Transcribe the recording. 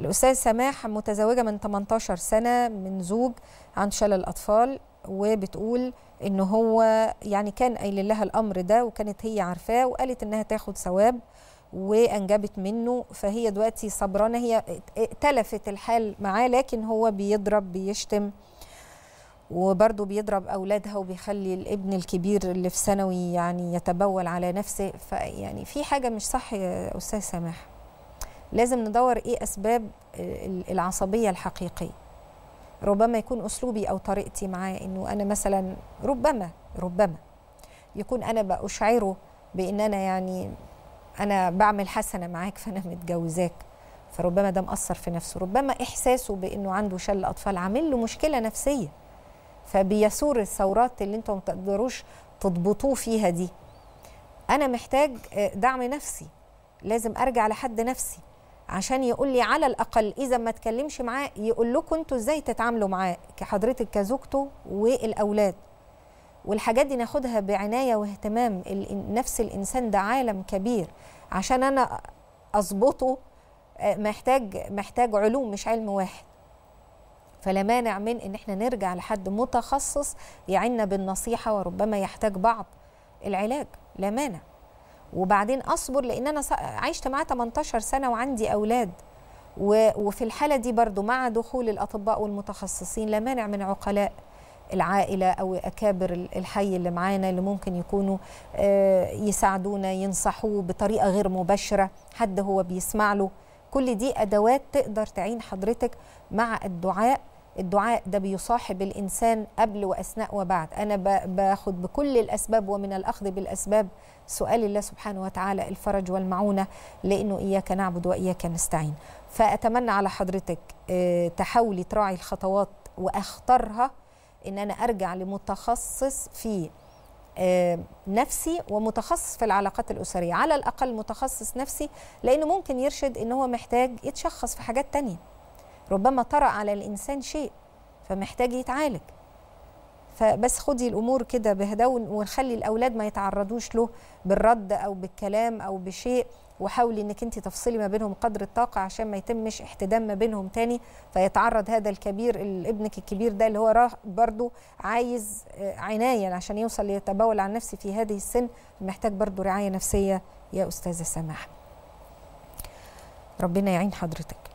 الأستاذ سماح متزوجة من 18 سنة من زوج عند شلل أطفال وبتقول إن هو يعني كان قايل لها الأمر ده وكانت هي عارفاه وقالت إنها تاخد ثواب وانجبت منه فهي دلوقتي صبرانه هي اتلفت الحال معاه لكن هو بيضرب بيشتم وبرضه بيضرب اولادها وبيخلي الابن الكبير اللي في ثانوي يعني يتبول على نفسه فيعني في حاجه مش صح يا استاذ سماح لازم ندور ايه اسباب العصبيه الحقيقيه ربما يكون اسلوبي او طريقتي معاه انه انا مثلا ربما ربما يكون انا بشعره بان انا يعني انا بعمل حسنه معاك فانا متجوزاك فربما ده مأثر في نفسه ربما احساسه بانه عنده شل اطفال عامل له مشكله نفسيه فبيثور الثورات اللي انتم ما تقدروش تضبطوه فيها دي انا محتاج دعم نفسي لازم ارجع لحد نفسي عشان يقول لي على الاقل اذا ما اتكلمش معاه يقول لكم انتوا ازاي تتعاملوا معاه كحضرتك كزوجته والاولاد والحاجات دي ناخدها بعنايه واهتمام نفس الانسان ده عالم كبير عشان انا اظبطه آه، محتاج محتاج علوم مش علم واحد فلا مانع من ان احنا نرجع لحد متخصص يعنا بالنصيحه وربما يحتاج بعض العلاج لا مانع وبعدين اصبر لان انا عشت معاه 18 سنه وعندي اولاد وفي الحاله دي برضو مع دخول الاطباء والمتخصصين لا مانع من عقلاء العائلة أو أكابر الحي اللي معانا اللي ممكن يكونوا آه، يساعدونا ينصحوه بطريقة غير مباشرة حد هو بيسمع له كل دي أدوات تقدر تعين حضرتك مع الدعاء الدعاء ده بيصاحب الانسان قبل واثناء وبعد انا باخد بكل الاسباب ومن الاخذ بالاسباب سؤال الله سبحانه وتعالى الفرج والمعونه لانه اياك نعبد واياك نستعين فاتمنى على حضرتك آه، تحاولي تراعي الخطوات واختارها ان انا ارجع لمتخصص في آه، نفسي ومتخصص في العلاقات الاسريه على الاقل متخصص نفسي لانه ممكن يرشد ان هو محتاج يتشخص في حاجات تانيه ربما طرأ على الإنسان شيء فمحتاج يتعالج فبس خدي الامور كده بهدوء وخلي الاولاد ما يتعرضوش له بالرد او بالكلام او بشيء وحاولي انك انت تفصلي ما بينهم قدر الطاقه عشان ما يتمش احتدام ما بينهم تاني فيتعرض هذا الكبير ابنك الكبير ده اللي هو برضه عايز آه، عنايه عشان يوصل ليتبول عن نفسه في هذه السن محتاج برضه رعايه نفسيه يا استاذه سماح ربنا يعين حضرتك